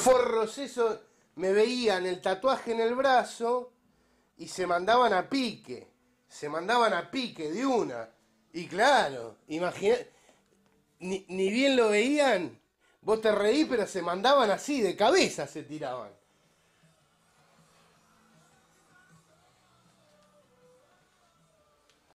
forros eso me veían el tatuaje en el brazo y se mandaban a pique, se mandaban a pique de una. Y claro, imagina, ni, ni bien lo veían, vos te reí pero se mandaban así, de cabeza se tiraban.